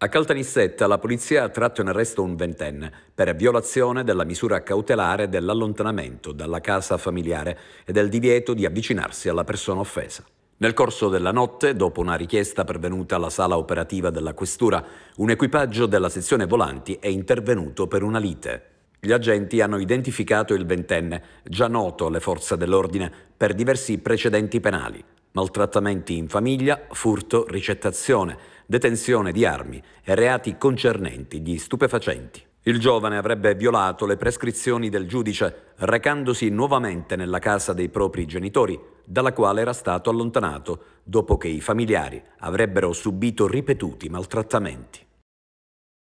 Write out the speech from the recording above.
A Caltanissetta la polizia ha tratto in arresto un ventenne per violazione della misura cautelare dell'allontanamento dalla casa familiare e del divieto di avvicinarsi alla persona offesa. Nel corso della notte, dopo una richiesta pervenuta alla sala operativa della questura, un equipaggio della sezione volanti è intervenuto per una lite. Gli agenti hanno identificato il ventenne, già noto alle forze dell'ordine, per diversi precedenti penali, maltrattamenti in famiglia, furto, ricettazione, detenzione di armi e reati concernenti gli stupefacenti. Il giovane avrebbe violato le prescrizioni del giudice recandosi nuovamente nella casa dei propri genitori, dalla quale era stato allontanato dopo che i familiari avrebbero subito ripetuti maltrattamenti.